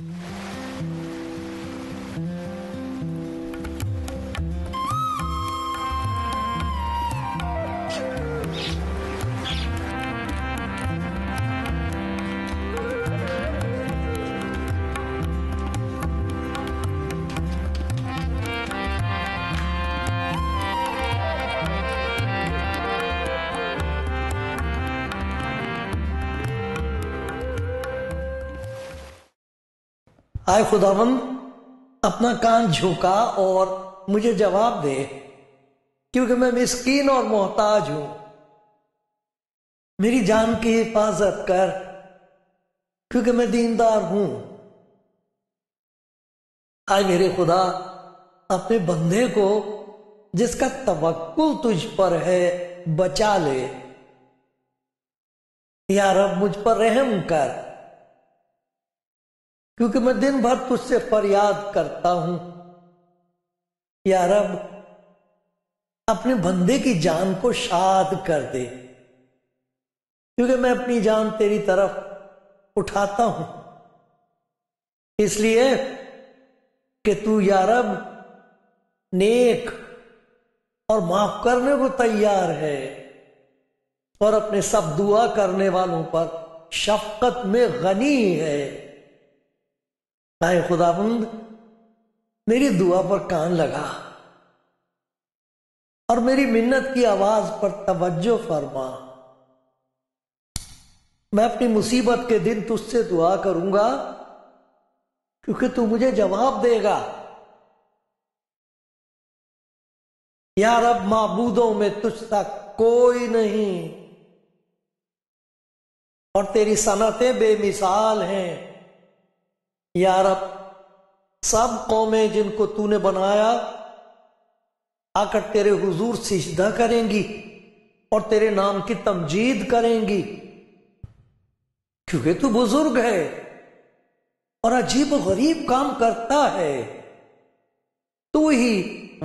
Yeah. आए खुदावन अपना कान झुका और मुझे जवाब दे क्योंकि मैं मिस्कीन और मोहताज हूं मेरी जान की हिफाजत कर क्योंकि मैं दीनदार हूं आए मेरे खुदा अपने बंदे को जिसका तवक्कुल तुझ पर है बचा ले या रब मुझ पर रहम कर क्योंकि मैं दिन भर तुझसे फरियाद करता हूं यार अब अपने बंदे की जान को शाद कर दे क्योंकि मैं अपनी जान तेरी तरफ उठाता हूं इसलिए कि तू यारब नेक और माफ करने को तैयार है और अपने सब दुआ करने वालों पर शफकत में गनी है आए खुदाबंद मेरी दुआ पर कान लगा और मेरी मिन्नत की आवाज पर तवज्जो फरमा मैं अपनी मुसीबत के दिन तुझसे दुआ करूंगा क्योंकि तू मुझे जवाब देगा यार अब माबूदों में तक कोई नहीं और तेरी सनतें बेमिसाल हैं या रब सब कौमें जिनको तूने बनाया आकर तेरे हुजूर सिजदा करेंगी और तेरे नाम की तमजीद करेंगी क्योंकि तू बुजुर्ग है और अजीब गरीब काम करता है तू ही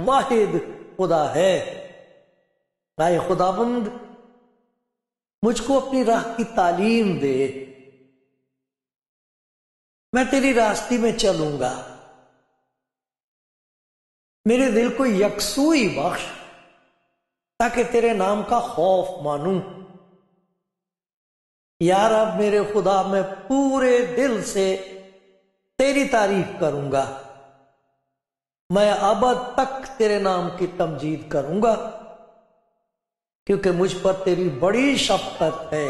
वाहिद खुदा है राय खुदाबंद मुझको अपनी राह की तालीम दे मैं तेरी रास्ती में चलूंगा मेरे दिल को यकसुई बख्श ताकि तेरे नाम का खौफ मानूं यार अब मेरे खुदा मैं पूरे दिल से तेरी तारीफ करूंगा मैं अब तक तेरे नाम की तमजीद करूंगा क्योंकि मुझ पर तेरी बड़ी शफकत है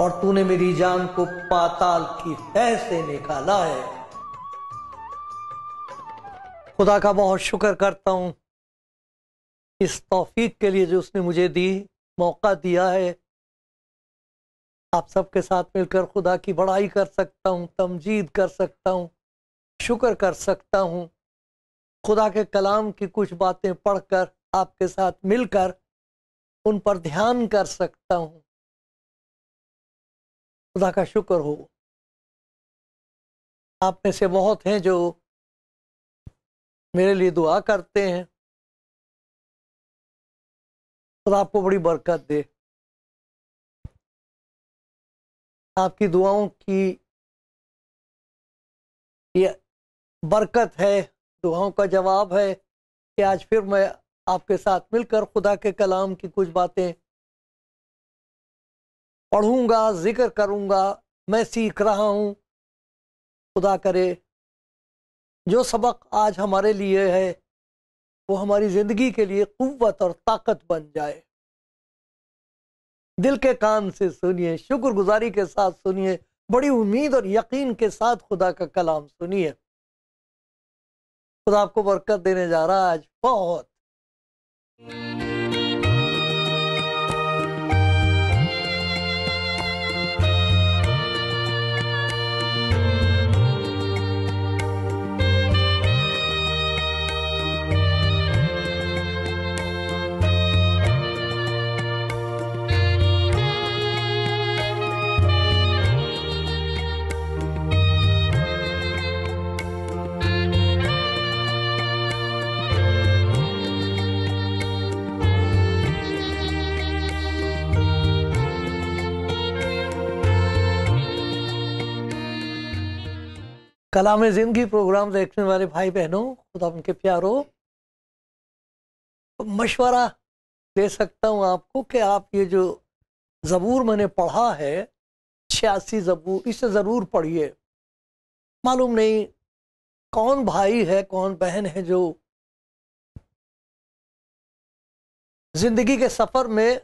और तूने मेरी जान को पाताल की तह से निकाला है खुदा का बहुत शुक्र करता हूं इस तौफीक के लिए जो उसने मुझे दी मौका दिया है आप सबके साथ मिलकर खुदा की बड़ाई कर सकता हूँ तमजीद कर सकता हूँ शुक्र कर सकता हूँ खुदा के कलाम की कुछ बातें पढ़कर आपके साथ मिलकर उन पर ध्यान कर सकता हूँ खुदा का शुक्र हो आप में से बहुत हैं जो मेरे लिए दुआ करते हैं खुदा आपको बड़ी बरकत दे आपकी दुआओं की ये बरकत है दुआओं का जवाब है कि आज फिर मैं आपके साथ मिलकर खुदा के कलाम की कुछ बातें पढ़ूंगा जिक्र करूंगा मैं सीख रहा हूं खुदा करे जो सबक आज हमारे लिए है वो हमारी ज़िंदगी के लिए कुत और ताकत बन जाए दिल के कान से सुनिए शुक्रगुजारी के साथ सुनिए बड़ी उम्मीद और यकीन के साथ खुदा का कलाम सुनिए खुदा आपको बरकत देने जा रहा है आज बहुत कलाम ज़िंदगी प्रोग्राम देखने वाले भाई बहनों खुदा उनके प्यारों मशवरा दे सकता हूँ आपको कि आप ये जो ज़बूर मैंने पढ़ा है छियासी ज़बूर इसे ज़रूर पढ़िए मालूम नहीं कौन भाई है कौन बहन है जो ज़िंदगी के सफ़र में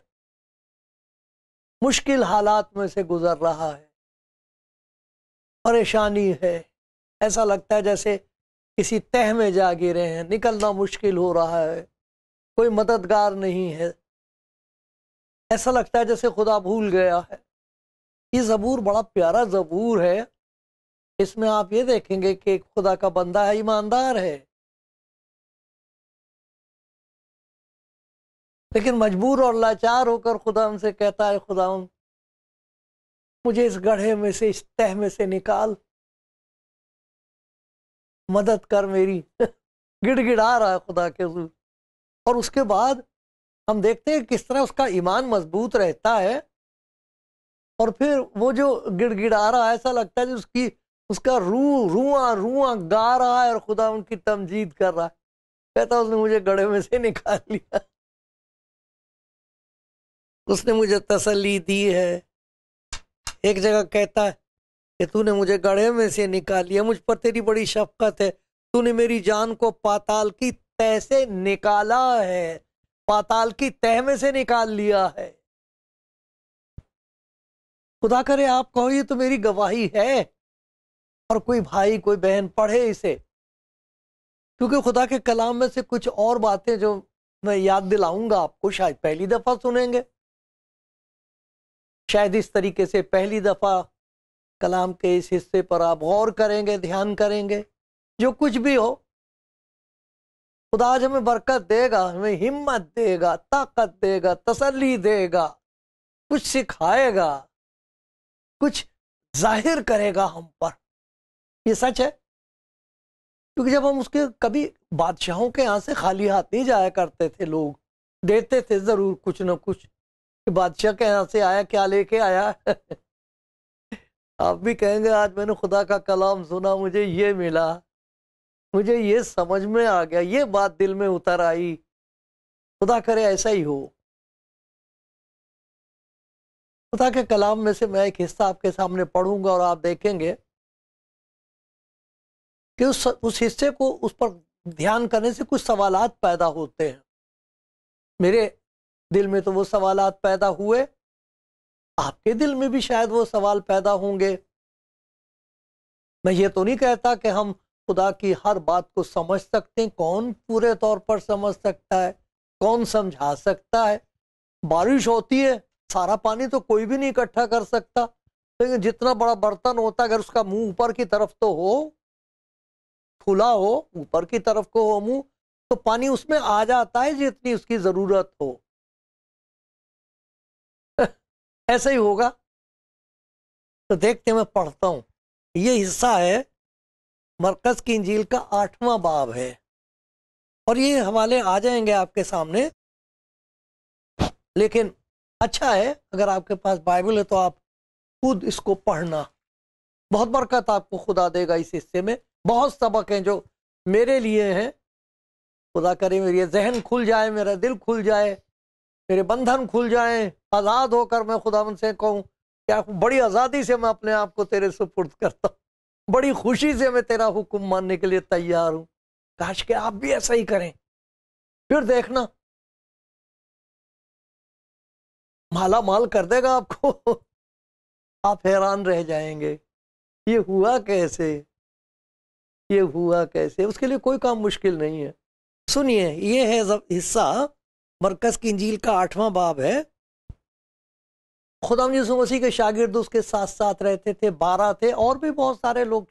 मुश्किल हालात में से गुज़र रहा है परेशानी है ऐसा लगता है जैसे किसी तह में जा गिरे हैं निकलना मुश्किल हो रहा है कोई मददगार नहीं है ऐसा लगता है जैसे खुदा भूल गया है ये ज़बूर बड़ा प्यारा ज़बूर है इसमें आप ये देखेंगे कि खुदा का बंदा है ईमानदार है लेकिन मजबूर और लाचार होकर खुदा उनसे कहता है खुदा मुझे इस गढ़े में से इस तह में से निकाल मदद कर मेरी गिड़गिड़ा रहा है खुदा के हजूर और उसके बाद हम देखते हैं किस तरह उसका ईमान मजबूत रहता है और फिर वो जो गिड़गिड़ा रहा है ऐसा लगता है जो उसकी उसका रू रुआ रुआ गा रहा है और खुदा उनकी तमजीद कर रहा है कहता उसने मुझे गड़े में से निकाल लिया उसने मुझे तसली दी है एक जगह कहता है कि तूने मुझे गढ़े में से निकाल लिया मुझ पर तेरी बड़ी शफकत है तूने मेरी जान को पाताल की तह से निकाला है पाताल की तह में से निकाल लिया है खुदा करे आप कहो ये तो मेरी गवाही है और कोई भाई कोई बहन पढ़े इसे क्योंकि खुदा के कलाम में से कुछ और बातें जो मैं याद दिलाऊंगा आपको शायद पहली दफा सुनेंगे शायद इस तरीके से पहली दफा कलाम के इस हिस्से पर आप गौर करेंगे ध्यान करेंगे जो कुछ भी हो खुदा आज हमें बरकत देगा हमें हिम्मत देगा ताकत देगा तसल्ली देगा कुछ सिखाएगा कुछ जाहिर करेगा हम पर ये सच है क्योंकि जब हम उसके कभी बादशाहों के यहाँ से खाली हाथ नहीं जाया करते थे लोग देते थे ज़रूर कुछ ना कुछ बादशाह के यहाँ से आया क्या लेके आया आप भी कहेंगे आज मैंने खुदा का कलाम सुना मुझे ये मिला मुझे ये समझ में आ गया ये बात दिल में उतर आई खुदा करे ऐसा ही हो खुदा के कलाम में से मैं एक हिस्सा आपके सामने पढ़ूंगा और आप देखेंगे कि उस उस हिस्से को उस पर ध्यान करने से कुछ सवालात पैदा होते हैं मेरे दिल में तो वो सवालात पैदा हुए आपके दिल में भी शायद वो सवाल पैदा होंगे मैं ये तो नहीं कहता कि हम खुदा की हर बात को समझ सकते हैं कौन पूरे तौर पर समझ सकता है कौन समझा सकता है बारिश होती है सारा पानी तो कोई भी नहीं इकट्ठा कर सकता लेकिन जितना बड़ा बर्तन होता है अगर उसका मुंह ऊपर की तरफ तो हो खुला हो ऊपर की तरफ को हो मुंह तो पानी उसमें आ जाता है जितनी उसकी जरूरत हो ऐसे ही होगा तो देखते मैं पढ़ता हूं ये हिस्सा है मरकज की इंजील का आठवां बाब है और ये हवाले आ जाएंगे आपके सामने लेकिन अच्छा है अगर आपके पास बाइबल है तो आप खुद इसको पढ़ना बहुत बरकत आपको खुदा देगा इस हिस्से में बहुत सबक हैं जो मेरे लिए हैं खुदा करे मेरे जहन खुल जाए मेरा दिल खुल जाए मेरे बंधन खुल जाएं आज़ाद होकर मैं खुदा से कहूँ क्या बड़ी आज़ादी से मैं अपने आप को तेरे सुपुर्द करता हूँ बड़ी खुशी से मैं तेरा हुक्म मानने के लिए तैयार हूँ काश के आप भी ऐसा ही करें फिर देखना माला माल कर देगा आपको आप हैरान रह जाएंगे ये हुआ कैसे ये हुआ कैसे उसके लिए कोई काम मुश्किल नहीं है सुनिए ये है हिस्सा मरकज़ की इंजील का आठवां बाब है खुदा यसु मसीह के शागिर्द उसके साथ साथ रहते थे बारह थे और भी बहुत सारे लोग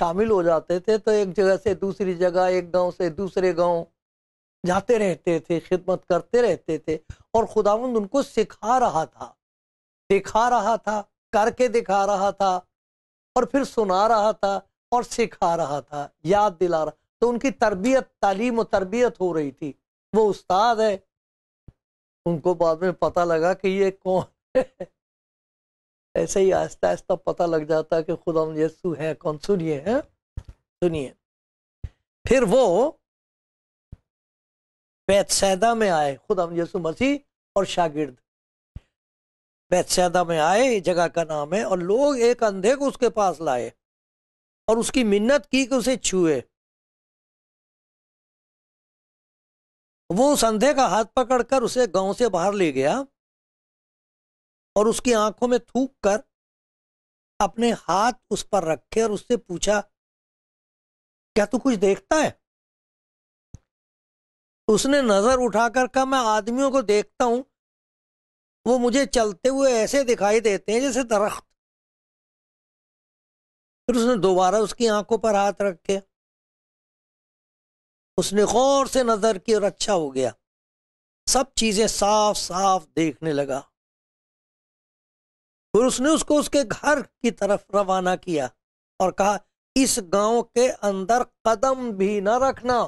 शामिल हो जाते थे तो एक जगह से दूसरी जगह एक गांव से दूसरे गांव जाते रहते थे खिदमत करते रहते थे और खुदावंद उनको सिखा रहा था दिखा रहा था करके दिखा रहा था और फिर सुना रहा था और सिखा रहा था याद दिला रहा तो उनकी तरबियत तालीम और तरबियत हो रही थी वो उस्ताद है उनको बाद में पता लगा कि ये कौन है ऐसे ही आहिस्ता आहिस्ता पता लग जाता कि खुदा यस्सु है कौन सुनिए है हाँ? सुनिए फिर वो बैतसैदा में आए खुदा यसु मसीह और शागिर्द बैतसैदा में आए जगह का नाम है और लोग एक अंधे को उसके पास लाए और उसकी मिन्नत की कि उसे छुए वो संधे का हाथ पकड़कर उसे गांव से बाहर ले गया और उसकी आंखों में थूक कर अपने हाथ उस पर रखे और उससे पूछा क्या तू कुछ देखता है उसने नजर उठाकर कहा मैं आदमियों को देखता हूं वो मुझे चलते हुए ऐसे दिखाई देते हैं जैसे दरख्त फिर उसने दोबारा उसकी आंखों पर हाथ रखे उसने गौर से नज़र की और अच्छा हो गया सब चीज़ें साफ साफ देखने लगा फिर उसने उसको उसके घर की तरफ रवाना किया और कहा इस गांव के अंदर कदम भी न रखना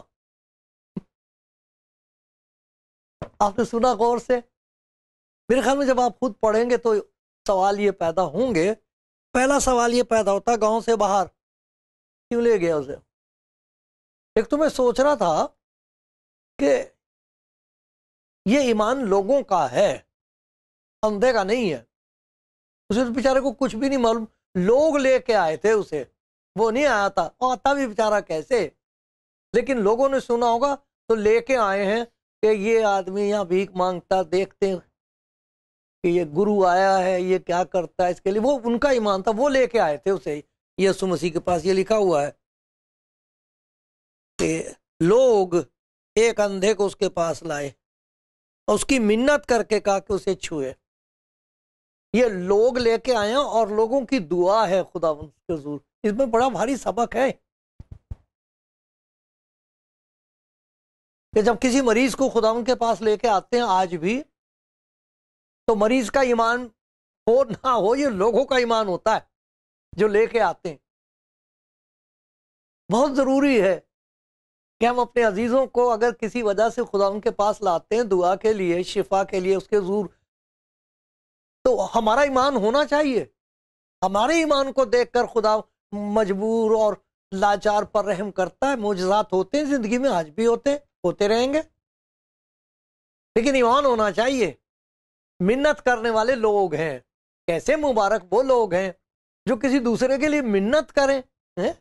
आपने सुना गौर से मेरे ख्याल में जब आप खुद पढ़ेंगे तो सवाल ये पैदा होंगे पहला सवाल ये पैदा होता गांव से बाहर क्यों ले गया उसे एक तो मैं सोच रहा था कि ये ईमान लोगों का है अंधे का नहीं है उसे तो बेचारे को कुछ भी नहीं मालूम लोग लेके आए थे उसे वो नहीं आया था आता भी बेचारा कैसे लेकिन लोगों ने सुना होगा तो लेके आए हैं कि ये आदमी यहाँ भीख मांगता देखते कि ये गुरु आया है ये क्या करता है इसके लिए वो उनका ईमान था वो लेके आए थे उसे यसु मसीह के पास ये लिखा हुआ है लोग एक अंधे को उसके पास लाए और उसकी मिन्नत करके कहा कि उसे छुए ये लोग लेके आए और लोगों की दुआ है खुदा के जरूर इसमें बड़ा भारी सबक है कि जब किसी मरीज को खुदा के पास लेके आते हैं आज भी तो मरीज का ईमान हो ना हो ये लोगों का ईमान होता है जो लेके आते हैं बहुत जरूरी है कि हम अपने अजीज़ों को अगर किसी वजह से खुदा उनके पास लाते हैं दुआ के लिए शिफा के लिए उसके जूर तो हमारा ईमान होना चाहिए हमारे ईमान को देख कर खुदा मजबूर और लाचार पर रहम करता है मोजात होते हैं ज़िंदगी में आज भी होते होते रहेंगे लेकिन ईमान होना चाहिए मिन्नत करने वाले लोग हैं कैसे मुबारक वो लोग हैं जो किसी दूसरे के लिए मिन्नत करें हैं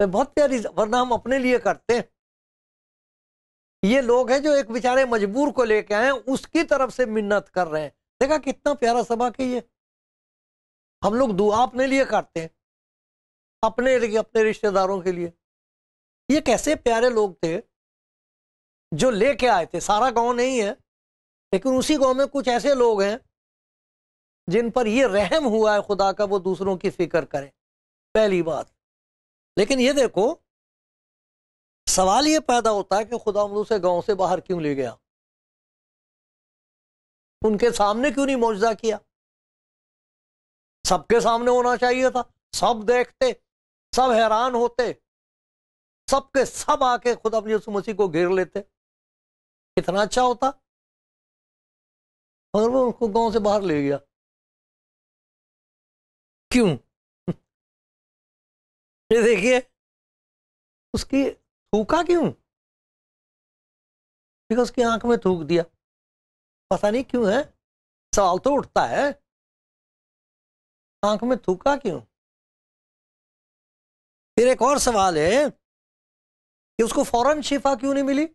तो बहुत प्यारी वरना हम अपने लिए करते हैं ये लोग हैं जो एक बेचारे मजबूर को लेके आए उसकी तरफ से मिन्नत कर रहे हैं देखा कितना प्यारा सभा के ये हम लोग दुआ अपने लिए करते हैं अपने अपने रिश्तेदारों के लिए ये कैसे प्यारे लोग थे जो लेके आए थे सारा गांव नहीं है लेकिन उसी गांव में कुछ ऐसे लोग हैं जिन पर ये रहम हुआ है खुदा का वो दूसरों की फिक्र करें पहली बात लेकिन ये देखो सवाल ये पैदा होता है कि खुदा उसे गांव से बाहर क्यों ले गया उनके सामने क्यों नहीं मुआवजा किया सबके सामने होना चाहिए था सब देखते सब हैरान होते सबके सब आके खुद अपनी उस मसीह को घेर लेते इतना अच्छा होता मगर वो उनको गांव से बाहर ले गया क्यों ये देखिए उसकी थूका क्यों ठीक है उसकी आंख में थूक दिया पता नहीं क्यों है सवाल तो उठता है आंख में थूका क्यों फिर एक और सवाल है कि उसको फौरन शिफा क्यों नहीं मिली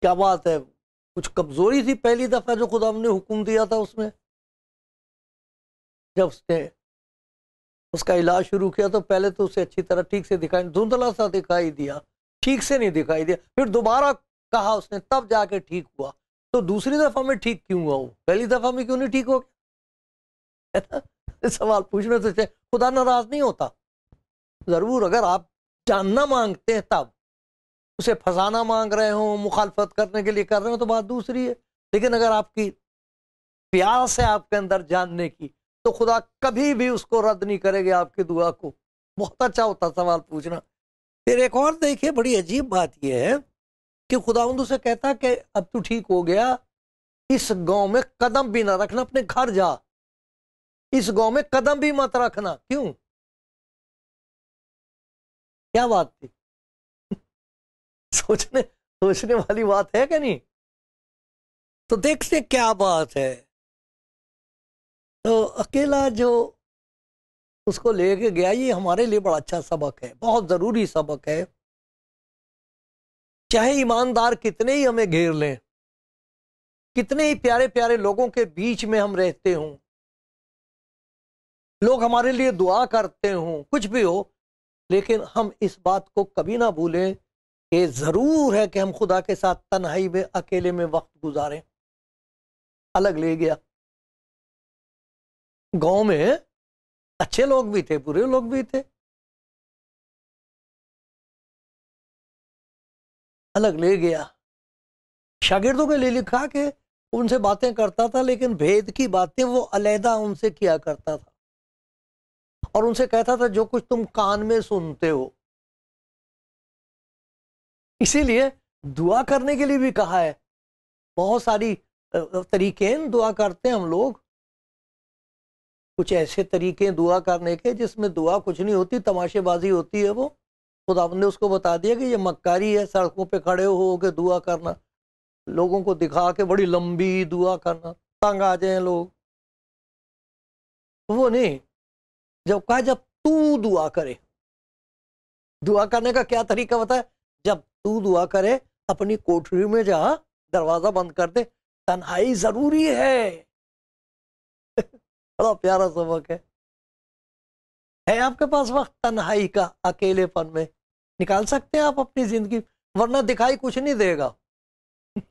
क्या बात है कुछ कमजोरी थी पहली दफा जो खुदा ने हुक्म दिया था उसमें जब उसने उसका इलाज शुरू किया तो पहले तो उसे अच्छी तरह ठीक से दिखाई धुंधला सा दिखाई दिया ठीक से नहीं दिखाई दिया फिर दोबारा कहा उसने तब जाके ठीक हुआ तो दूसरी दफा में ठीक क्यों हुआ वो पहली दफा में क्यों नहीं ठीक हो गया सवाल पूछने से खुदा नाराज नहीं होता जरूर अगर आप जानना मांगते हैं तब उसे फंसाना मांग रहे हो मुखालफत करने के लिए कर रहे हो तो बात दूसरी है लेकिन अगर आपकी प्यास है आपके अंदर जानने की तो खुदा कभी भी उसको रद्द नहीं करेगा आपकी दुआ को बहुत अच्छा होता सवाल पूछना फिर एक और देखिए बड़ी अजीब बात यह है कि खुदा उसे कहता कि अब तू ठीक हो गया इस गांव में कदम भी ना रखना अपने घर जा इस गांव में कदम भी मत रखना क्यों क्या बात थी सोचने सोचने वाली बात है कि नहीं तो देखते क्या बात है तो अकेला जो उसको लेके गया ये हमारे लिए बड़ा अच्छा सबक है बहुत ज़रूरी सबक है चाहे ईमानदार कितने ही हमें घेर लें कितने ही प्यारे प्यारे लोगों के बीच में हम रहते हों लोग हमारे लिए दुआ करते हों कुछ भी हो लेकिन हम इस बात को कभी ना भूलें कि ज़रूर है कि हम खुदा के साथ तन्हाई में अकेले में वक्त गुजारें अलग ले गया गांव में अच्छे लोग भी थे बुरे लोग भी थे अलग ले गया शागिर्दों के लिए लिखा के उनसे बातें करता था लेकिन भेद की बातें वो अलहदा उनसे किया करता था और उनसे कहता था जो कुछ तुम कान में सुनते हो इसीलिए दुआ करने के लिए भी कहा है बहुत सारी तरीके दुआ करते हैं हम लोग कुछ ऐसे तरीके दुआ करने के जिसमें दुआ कुछ नहीं होती तमाशेबाजी होती है वो खुदा ने उसको बता दिया कि ये मक्कारी है सड़कों पे खड़े हो के दुआ करना लोगों को दिखा के बड़ी लंबी दुआ करना तंग आ जाए लोग वो नहीं जब कहा जब तू दुआ करे दुआ करने का क्या तरीका होता है जब तू दुआ करे अपनी कोठरी में जा दरवाजा बंद कर दे तन्हाई जरूरी है बड़ा प्यारा सबक है है आपके पास वक्त तन्हाई का अकेलेपन में निकाल सकते हैं आप अपनी जिंदगी वरना दिखाई कुछ नहीं देगा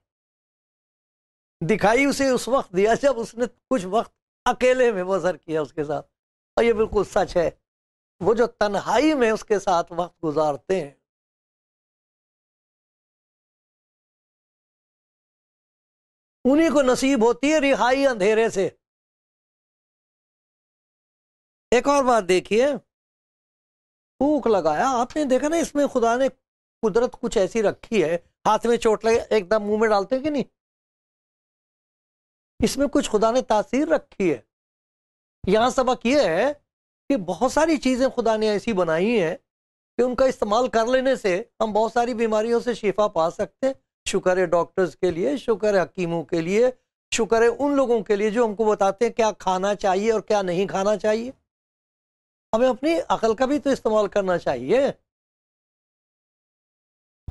दिखाई उसे उस वक्त दिया जब उसने कुछ वक्त अकेले में बसर किया उसके साथ और ये बिल्कुल सच है वो जो तन्हाई में उसके साथ वक्त गुजारते हैं उन्हीं को नसीब होती है रिहाई अंधेरे से एक और बात देखिए भूख लगाया आपने देखा ना इसमें खुदा ने कुदरत कुछ ऐसी रखी है हाथ में चोट लगे एकदम मुंह में डालते हैं कि नहीं इसमें कुछ खुदा ने तासीर रखी है यहां सबक यह है कि बहुत सारी चीजें खुदा ने ऐसी बनाई हैं कि उनका इस्तेमाल कर लेने से हम बहुत सारी बीमारियों से शिफा पा सकते हैं शुक्र है डॉक्टर्स के लिए शुक्र है हकीमों के लिए शुक्र है उन लोगों के लिए जो हमको बताते हैं क्या खाना चाहिए और क्या नहीं खाना चाहिए हमें अपनी अकल का भी तो इस्तेमाल करना चाहिए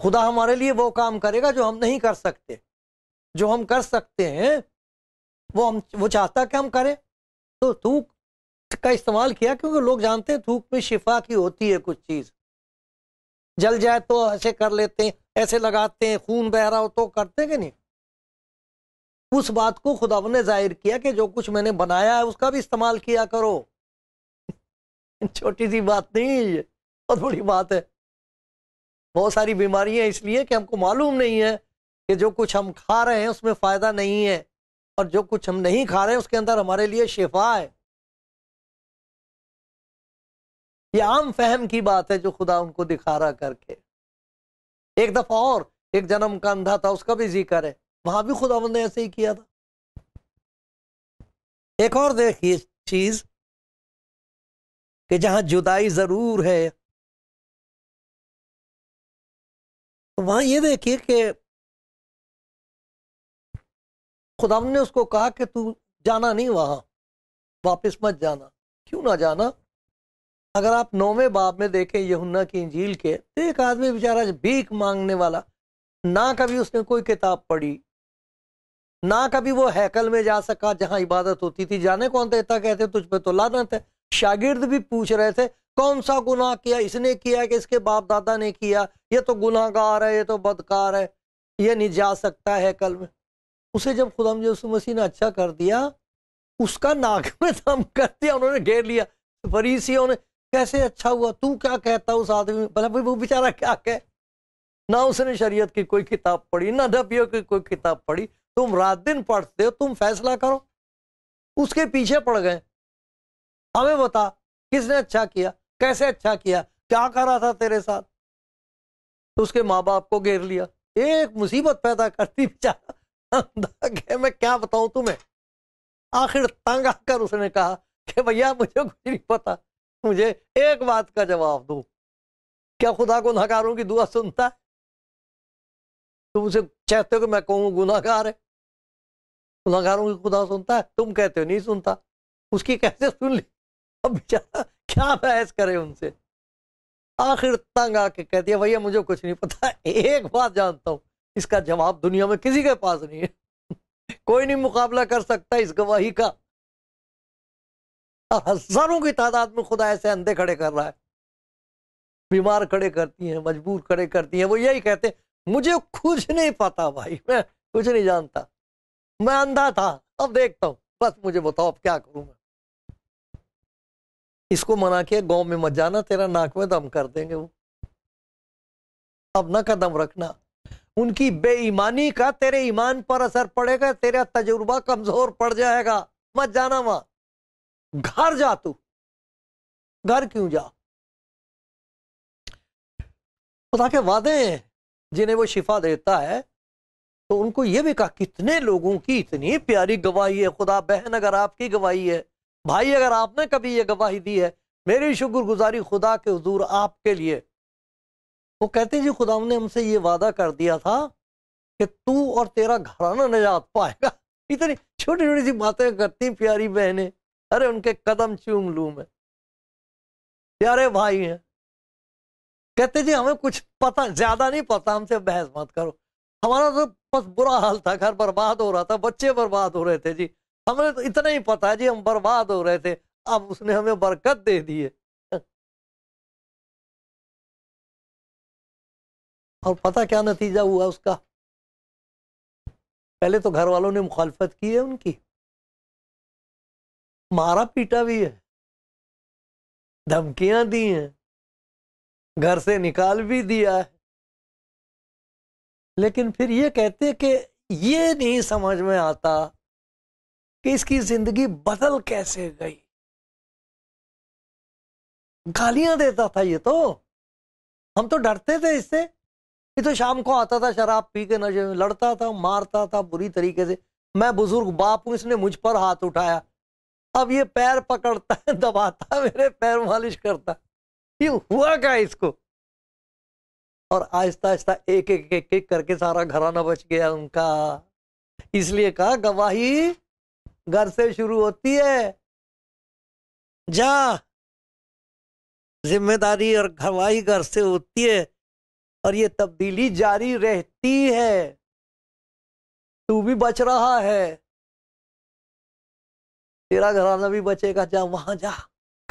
खुदा हमारे लिए वो काम करेगा जो हम नहीं कर सकते जो हम कर सकते हैं वो हम वो चाहता कि हम करें तो थूक का इस्तेमाल किया क्योंकि लोग जानते हैं थूक में शिफा की होती है कुछ चीज़ जल जाए तो ऐसे कर लेते हैं ऐसे लगाते हैं खून बह रहा हो तो करते कि नहीं उस बात को खुदा ने जाहिर किया कि जो कुछ मैंने बनाया है उसका भी इस्तेमाल किया करो छोटी सी बात नहीं है ये बहुत बड़ी बात है बहुत सारी बीमारियां इसलिए कि हमको मालूम नहीं है कि जो कुछ हम खा रहे हैं उसमें फ़ायदा नहीं है और जो कुछ हम नहीं खा रहे हैं उसके अंदर हमारे लिए शिफा है ये आम फहम की बात है जो खुदा उनको दिखा रहा करके एक दफ़ा और एक जन्म का अंधा था उसका भी जिक्र है वहां भी खुदा ने ऐसे ही किया था एक और देखिए चीज़ कि जहां जुदाई जरूर है तो वहां ये देखिए कि खुदा ने उसको कहा कि तू जाना नहीं वहां वापस मत जाना क्यों ना जाना अगर आप नौवे बाब में देखें यहुन्ना की इंजील के तो एक आदमी बेचारा भीख मांगने वाला ना कभी उसने कोई किताब पढ़ी ना कभी वो हैकल में जा सका जहां इबादत होती थी जाने कौन देता कहते तुझ पे तो लानत है शागिर्द भी पूछ रहे थे कौन सा गुनाह किया इसने किया कि इसके बाप दादा ने किया ये तो गुनाहगार है ये तो बदकार है ये नहीं जा सकता है कल में उसे जब खुदा यसु मसीह ने अच्छा कर दिया उसका नाक में दम कर दिया उन्होंने घेर लिया फरीसियों ने कैसे अच्छा हुआ तू क्या कहता उस आदमी भला भाई वो बेचारा क्या कहे ना उसने शरीयत की कोई किताब पढ़ी ना नबियों की कोई किताब पढ़ी तुम रात दिन पढ़ते हो तुम फैसला करो उसके पीछे पड़ गए हमें बता किसने अच्छा किया कैसे अच्छा किया क्या करा था तेरे साथ तो उसके माँ बाप को घेर लिया एक मुसीबत पैदा करती बेचारा मैं क्या बताऊं तुम्हें आखिर तंग आकर उसने कहा कि भैया मुझे कुछ नहीं पता मुझे एक बात का जवाब दो क्या खुदा नकारों की दुआ सुनता है तुम उसे चाहते हो कि मैं कहूँ गुनाकार है गुनाकारों की खुदा सुनता है तुम कहते हो नहीं सुनता उसकी कैसे सुन ली अब बेचारा क्या बहस करे उनसे आखिर तंग आके कह दिया भैया मुझे कुछ नहीं पता एक बात जानता हूँ इसका जवाब दुनिया में किसी के पास नहीं है कोई नहीं मुकाबला कर सकता इस गवाही का हजारों की तादाद में खुदा ऐसे अंधे खड़े कर रहा है बीमार खड़े करती हैं मजबूर खड़े करती हैं वो यही कहते हैं मुझे कुछ नहीं पता भाई मैं कुछ नहीं जानता मैं अंधा था अब देखता हूँ बस मुझे बताओ अब क्या करूँ मैं इसको मना किया गांव में मत जाना तेरा नाक में दम कर देंगे वो अब ना कदम रखना उनकी बेईमानी का तेरे ईमान पर असर पड़ेगा तेरा तजुर्बा कमजोर पड़ जाएगा मत जाना वहां घर जा तू घर क्यों जा खुदा के वादे हैं जिन्हें वो शिफा देता है तो उनको ये भी कहा कितने लोगों की इतनी प्यारी गवाही है खुदा बहन अगर आपकी गवाही है भाई अगर आपने कभी ये गवाही दी है मेरी शुक्रगुजारी खुदा के हजूर आपके लिए वो कहते जी खुदा ने हमसे ये वादा कर दिया था कि तू और तेरा घराना निजात पाएगा इतनी छोटी छोटी सी बातें करती प्यारी बहनें अरे उनके कदम चूम लूम है प्यारे भाई हैं कहते जी हमें कुछ पता ज्यादा नहीं पता हमसे बहस मत करो हमारा तो बस बुरा हाल था घर बर्बाद हो रहा था बच्चे बर्बाद हो रहे थे जी हमें तो इतना ही पता जी हम बर्बाद हो रहे थे अब उसने हमें बरकत दे दी है और पता क्या नतीजा हुआ उसका पहले तो घर वालों ने मुखालफत की है उनकी मारा पीटा भी है धमकियां दी हैं घर से निकाल भी दिया है लेकिन फिर ये कहते कि ये नहीं समझ में आता कि इसकी जिंदगी बदल कैसे गई गालियां देता था ये तो हम तो डरते थे इससे ये तो शाम को आता था शराब पी के नशे में लड़ता था मारता था बुरी तरीके से मैं बुजुर्ग बाप हूं इसने मुझ पर हाथ उठाया अब ये पैर पकड़ता है दबाता है मेरे पैर मालिश करता ये हुआ क्या इसको और आहिस्ता आहिस्ता एक एक एक एक करके सारा घराना बच गया उनका इसलिए कहा गवाही घर से शुरू होती है जा जिम्मेदारी और घरवाही घर से होती है और ये तब्दीली जारी रहती है तू भी बच रहा है तेरा घराना भी बचेगा जा वहां जा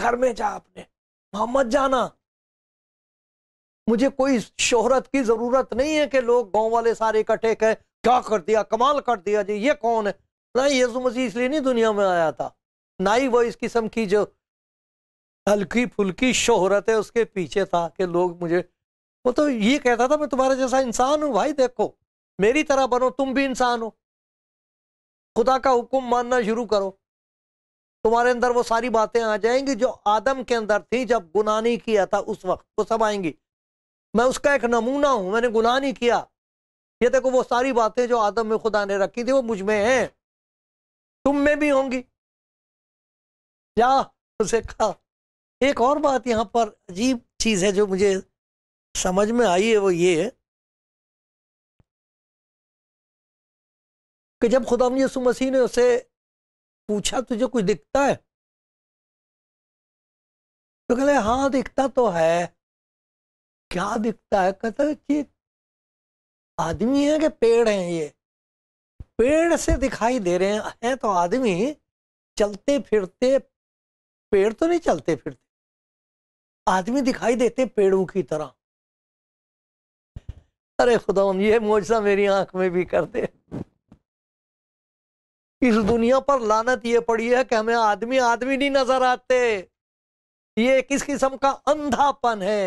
घर में जा अपने वहां मत जाना मुझे कोई शोहरत की जरूरत नहीं है कि लोग गांव वाले सारे इकट्ठे कहें क्या कर दिया कमाल कर दिया जी ये कौन है ना यीशु मसीह इसलिए नहीं दुनिया में आया था ना ही वो इस किस्म की जो हल्की फुल्की शोहरत है उसके पीछे था कि लोग मुझे वो तो ये कहता था मैं तुम्हारे जैसा इंसान हूँ भाई देखो मेरी तरह बनो तुम भी इंसान हो खुदा का हुक्म मानना शुरू करो तुम्हारे अंदर वो सारी बातें आ जाएंगी जो आदम के अंदर थी जब गुनाह नहीं किया था उस वक्त वो सब आएंगी मैं उसका एक नमूना हूं मैंने गुनाह नहीं किया ये देखो वो सारी बातें जो आदम में खुदा ने रखी थी वो मुझ में हैं तुम में भी होंगी जा उसे खा एक और बात यहाँ पर अजीब चीज़ है जो मुझे समझ में आई है वो ये है कि जब खुदा यसु मसीह ने उसे पूछा तुझे कुछ दिखता है तो कहले हाँ दिखता तो है क्या दिखता है कहता है कि आदमी है कि पेड़ है ये पेड़ से दिखाई दे रहे हैं, हैं तो आदमी चलते फिरते पेड़ तो नहीं चलते फिरते आदमी दिखाई देते पेड़ों की तरह अरे खुदा ये मोजा मेरी आंख में भी कर दे इस दुनिया पर लानत ये पड़ी है कि हमें आदमी आदमी नहीं नजर आते ये किस किस्म का अंधापन है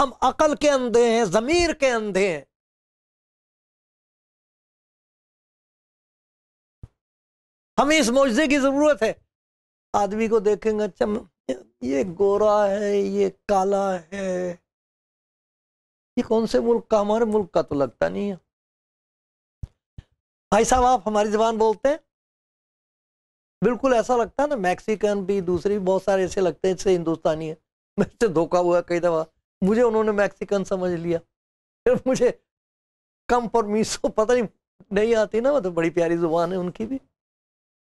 हम अकल के अंधे हैं जमीर के अंधे हैं हमें इस मुआवजे की ज़रूरत है आदमी को देखेंगे अच्छा ये गोरा है ये काला है ये कौन से मुल्क का हमारे मुल्क का तो लगता नहीं है भाई साहब आप हमारी जबान बोलते हैं बिल्कुल ऐसा लगता है ना मैक्सिकन भी दूसरे भी बहुत सारे ऐसे लगते हैं जैसे हिंदुस्तानी है मेरे तो धोखा हुआ कई दफ़ा मुझे उन्होंने मैक्सिकन समझ लिया फिर मुझे कम पर मीसो पता नहीं नहीं आती ना मतलब बड़ी प्यारी जुबान है उनकी भी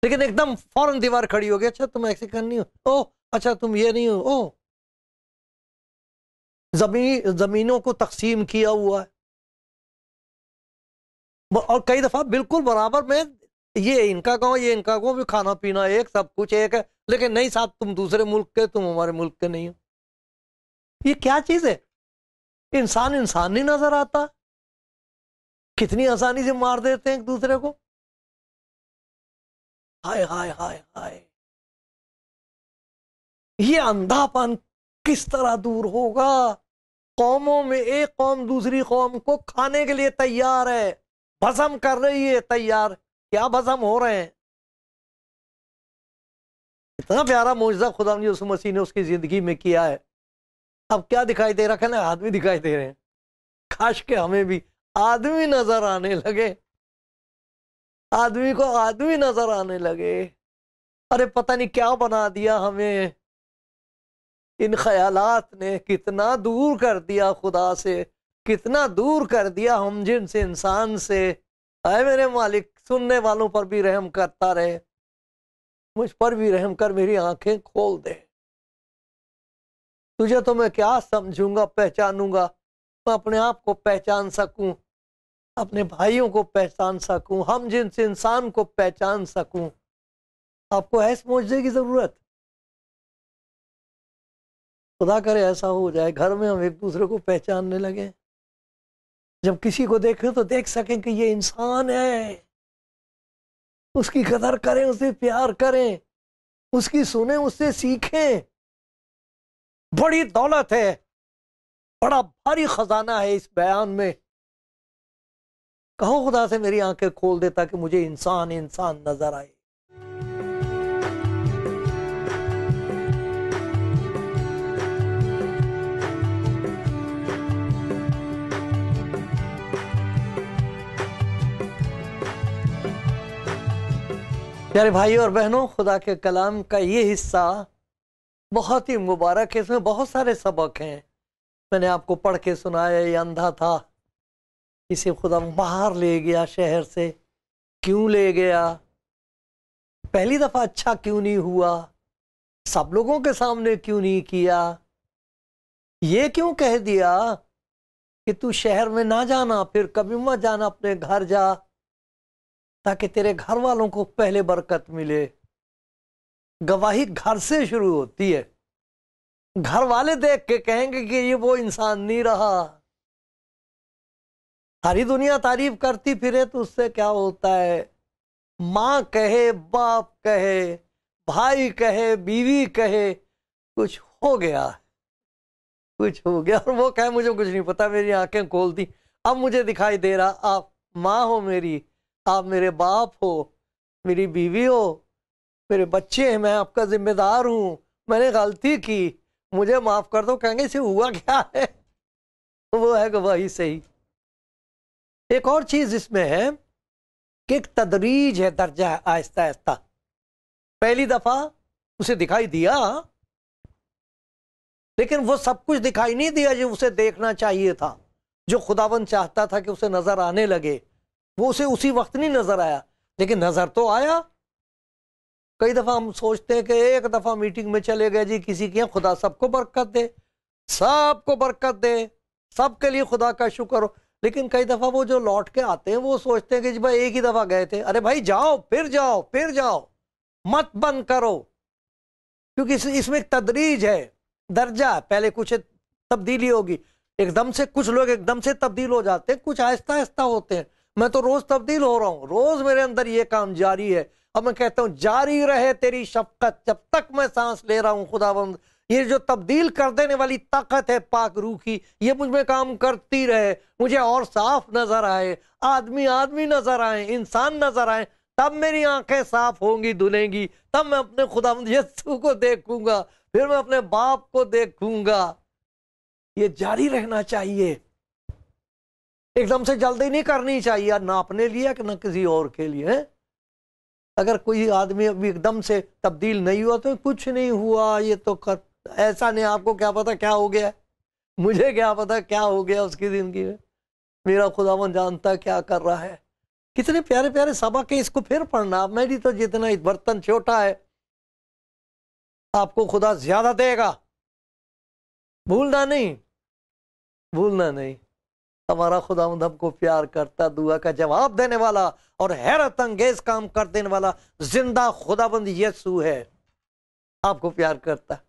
लेकिन एकदम फौरन दीवार खड़ी हो गई अच्छा तुम ऐसे कर नहीं हो ओ अच्छा तुम ये नहीं हो ओ जमीन जमीनों को तकसीम किया हुआ है और कई दफ़ा बिल्कुल बराबर में ये इनका गाँव ये इनका गाँव भी खाना पीना एक सब कुछ एक है लेकिन नहीं साहब तुम दूसरे मुल्क के तुम हमारे मुल्क के नहीं हो ये क्या चीज़ है इंसान इंसान नहीं नजर आता कितनी आसानी से मार देते हैं एक दूसरे को हाय हाय हाय हाय ये अंधापन किस तरह दूर होगा कौमों में एक कौम दूसरी कौम को खाने के लिए तैयार है भसम कर रही है तैयार क्या भसम हो रहे हैं इतना प्यारा मुआजा खुदा यसु मसीह ने उसकी जिंदगी में किया है अब क्या दिखाई दे रहा है ना आदमी दिखाई दे रहे हैं काश के हमें भी आदमी नजर आने लगे आदमी को आदमी नजर आने लगे अरे पता नहीं क्या बना दिया हमें इन ख्यालात ने कितना दूर कर दिया खुदा से कितना दूर कर दिया हम जिन से इंसान से आए मेरे मालिक सुनने वालों पर भी रहम करता रहे मुझ पर भी रहम कर मेरी आंखें खोल दे तुझे तो मैं क्या समझूंगा पहचानूंगा मैं अपने आप को पहचान सकूं अपने भाइयों को पहचान सकूं हम जिनसे इंसान को पहचान सकूं आपको ऐस मुआवजे की ज़रूरत खुदा करे ऐसा हो जाए घर में हम एक दूसरे को पहचानने लगे जब किसी को देखें तो देख सकें कि ये इंसान है उसकी कदर करें उसे प्यार करें उसकी सुने उससे सीखें बड़ी दौलत है बड़ा भारी खजाना है इस बयान में कहो खुदा से मेरी आंखें खोल दे ताकि मुझे इंसान इंसान नजर आए प्यारे भाई और बहनों खुदा के कलाम का ये हिस्सा बहुत ही मुबारक है इसमें बहुत सारे सबक हैं मैंने आपको पढ़ के सुनाया ये अंधा था इसे खुदा बाहर ले गया शहर से क्यों ले गया पहली दफ़ा अच्छा क्यों नहीं हुआ सब लोगों के सामने क्यों नहीं किया ये क्यों कह दिया कि तू शहर में ना जाना फिर कभी मत जाना अपने घर जा ताकि तेरे घर वालों को पहले बरकत मिले गवाही घर से शुरू होती है घर वाले देख के कहेंगे कि ये वो इंसान नहीं रहा सारी दुनिया तारीफ करती फिरे तो उससे क्या होता है माँ कहे बाप कहे भाई कहे बीवी कहे कुछ हो गया कुछ हो गया और वो कहे मुझे कुछ नहीं पता मेरी आंखें खोल दी अब मुझे दिखाई दे रहा आप माँ हो मेरी आप मेरे बाप हो मेरी बीवी हो मेरे बच्चे हैं मैं आपका जिम्मेदार हूँ मैंने गलती की मुझे माफ़ कर दो कहेंगे इसे हुआ क्या है वो है गवाही सही एक और चीज इसमें है कि एक तदरीज है दर्जा है आहिस्ता आहिस्ता पहली दफा उसे दिखाई दिया लेकिन वो सब कुछ दिखाई नहीं दिया जो उसे देखना चाहिए था जो खुदावन चाहता था कि उसे नजर आने लगे वो उसे उसी वक्त नहीं नजर आया लेकिन नजर तो आया कई दफा हम सोचते हैं कि एक दफा मीटिंग में चले गए जी किसी की खुदा सबको बरकत दे सबको बरकत दे सबके लिए खुदा का शुक्र हो लेकिन कई दफा वो जो लौट के आते हैं वो सोचते हैं कि जी भाई एक ही दफा गए थे अरे भाई जाओ फिर जाओ फिर जाओ मत बंद करो क्योंकि इस, इसमें तदरीज है दर्जा है पहले कुछ तब्दीली होगी एकदम से कुछ लोग एकदम से तब्दील हो जाते हैं कुछ आहिस्ता आहिस्ता होते हैं मैं तो रोज तब्दील हो रहा हूँ रोज मेरे अंदर ये काम जारी है अब मैं कहता हूँ जारी रहे तेरी शफकत जब तक मैं सांस ले रहा हूँ खुदाबंद ये जो तब्दील कर देने वाली ताकत है पाक रूह की ये मुझ में काम करती रहे मुझे और साफ नजर आए आदमी आदमी नजर आए इंसान नजर आए तब मेरी आंखें साफ होंगी धुलेंगी तब मैं अपने खुदा यस्सु को देखूंगा फिर मैं अपने बाप को देखूंगा ये जारी रहना चाहिए एकदम से जल्दी नहीं करनी चाहिए ना अपने लिए कि ना किसी और के लिए है? अगर कोई आदमी अभी एकदम से तब्दील नहीं हुआ तो कुछ नहीं हुआ ये तो कर ऐसा नहीं आपको क्या पता क्या हो गया मुझे क्या पता क्या हो गया उसकी ज़िंदगी में मेरा खुदावन जानता क्या कर रहा है कितने प्यारे प्यारे सबक है इसको फिर पढ़ना मेरी तो जितना बर्तन छोटा है आपको खुदा ज्यादा देगा भूलना नहीं भूलना नहीं हमारा खुदा हमको प्यार करता दुआ का जवाब देने वाला और हैरत अंगेज काम कर देने वाला जिंदा खुदाबंद यसु है आपको प्यार करता